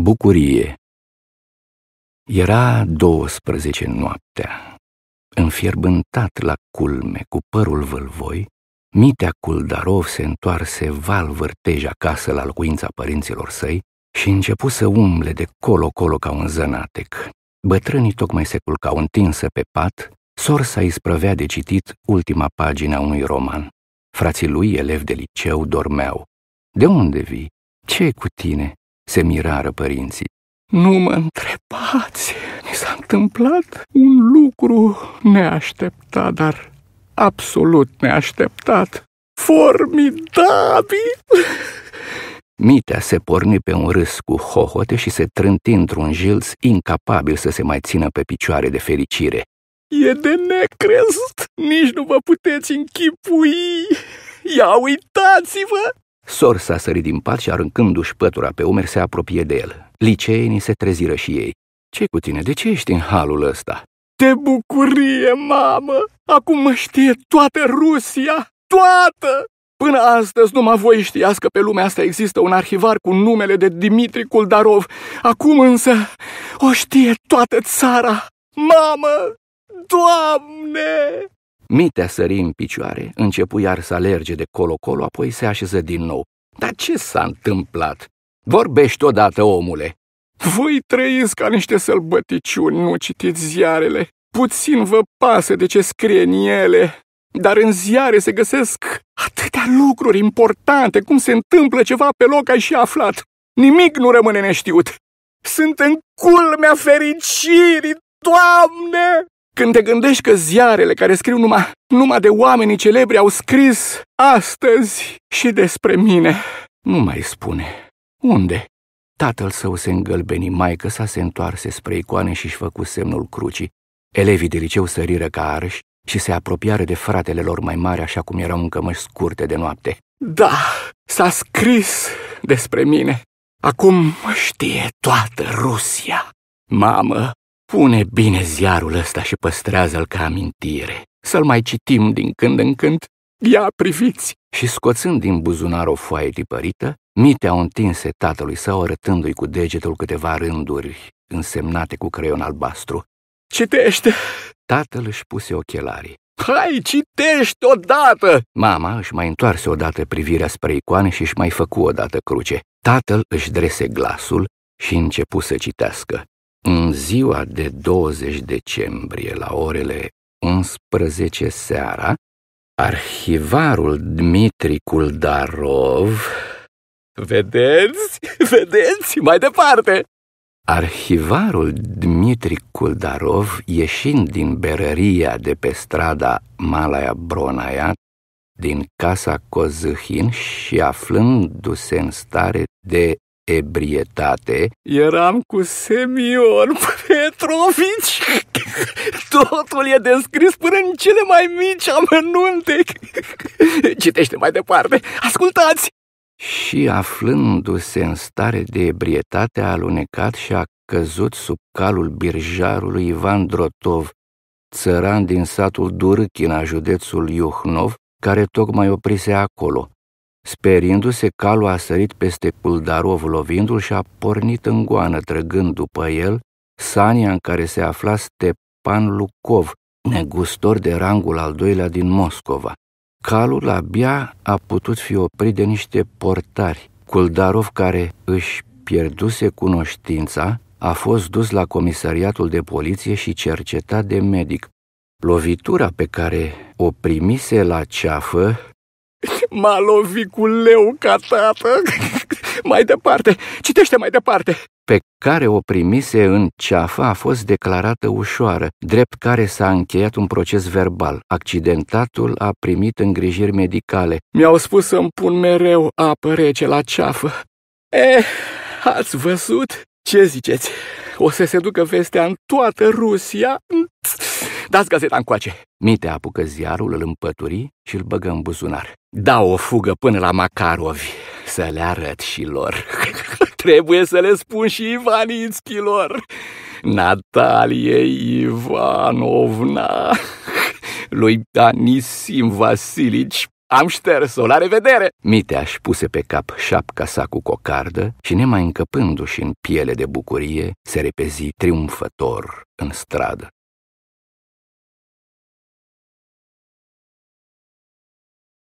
Bucurie Era douăsprezece noaptea, înfierbântat la culme cu părul vâlvoi, Mitea Culdarov se întoarse val vârtej acasă la locuința părinților săi și începu să umble de colo-colo ca un zănatec. Bătrânii tocmai se culcau întinsă pe pat, sorsa îi sprăvea de citit ultima pagina unui roman. Frații lui, elevi de liceu, dormeau. De unde vii? ce cu tine?" se mirară părinții. Nu mă întrebați, mi s-a întâmplat un lucru neașteptat, dar absolut neașteptat. Formidabil! Mitea se porni pe un râs cu hohote și se trânti într-un jilț incapabil să se mai țină pe picioare de fericire. E de necrezut! Nici nu vă puteți închipui! Ia uitați-vă! Sor s-a sărit din pat și aruncându-și pătura pe umeri se apropie de el. Liceenii se treziră și ei. ce cu tine? De ce ești în halul ăsta?" Te bucurie, mamă! Acum mă știe toată Rusia! Toată! Până astăzi numai voi știați că pe lumea asta există un arhivar cu numele de Dimitri Kuldarov. Acum însă o știe toată țara! Mamă! Doamne! Mitea sări în picioare, începu iar să alerge de colo-colo, apoi se așeză din nou. Dar ce s-a întâmplat? Vorbești odată, omule! Voi trăiți ca niște sălbăticiuni, nu citiți ziarele. Puțin vă pasă de ce scrie în ele. Dar în ziare se găsesc atâtea lucruri importante, cum se întâmplă ceva pe loc ai și aflat. Nimic nu rămâne neștiut. Sunt în culmea fericirii, Doamne! Când te gândești că ziarele care scriu numai, numai de oamenii celebri au scris astăzi și despre mine. Nu mai spune. Unde? Tatăl său se îngălbeni, maică s-a se întoarse spre icoane și își făcu semnul crucii. Elevii de liceu săriră ca arși și se apropiară de fratele lor mai mare așa cum erau în cămăși scurte de noapte. Da, s-a scris despre mine. Acum știe toată Rusia. Mamă, Pune bine ziarul ăsta și păstrează-l ca amintire. Să-l mai citim din când în când. Ia, priviți! Și scoțând din buzunar o foaie tipărită, Mitea o întinse tatălui său, arătându-i cu degetul câteva rânduri însemnate cu creion albastru. Citește! Tatăl își puse ochelarii. Hai, citește odată! Mama își mai întoarse odată privirea spre icoane și își mai făcu odată cruce. Tatăl își drese glasul și începu să citească. În ziua de 20 decembrie, la orele 11 seara, arhivarul Dmitri Kuldarov... Vedeți? Vedeți? Mai departe! Arhivarul Dmitri Kuldarov, ieșind din berăria de pe strada Malaya Bronaia, din casa Cozâhin și aflându-se în stare de ebrietate, eram cu Semion Petrovici. Totul e descris până în cele mai mici amănunte. Citește mai departe. Ascultați! Și aflându-se în stare de ebrietate, a alunecat și a căzut sub calul birjarului Ivan Drotov, țăran din satul Durchina, județul Iuhnov, care tocmai oprise acolo. Sperindu-se, calul a sărit peste Puldarov lovindu-l și a pornit în goană, trăgând după el sania în care se afla Stepan Lukov, negustor de rangul al doilea din Moscova. Calul abia a putut fi oprit de niște portari. Kuldarov, care își pierduse cunoștința, a fost dus la comisariatul de poliție și cercetat de medic. Lovitura pe care o primise la ceafă M-a lovit cu leu ca tată. Mai departe, citește mai departe. Pe care o primise în ceafă a fost declarată ușoară, drept care s-a încheiat un proces verbal. Accidentatul a primit îngrijiri medicale. Mi-au spus să-mi pun mereu apă rece la ceafă. Eh, ați văzut? Ce ziceți? O să se ducă vestea în toată Rusia? Dați gazeta încoace! Mite apucă ziarul, îl împături și îl băgă în buzunar. Dau o fugă până la Macarovi să le arăt și lor. Trebuie să le spun și Ivanițchilor. Natalie Ivanovna, lui Danisim Vasilici, am șters-o, la revedere! Mitea își puse pe cap șapca sa cu cocardă și, nemai încăpându-și în piele de bucurie, se repezi triumfător în stradă.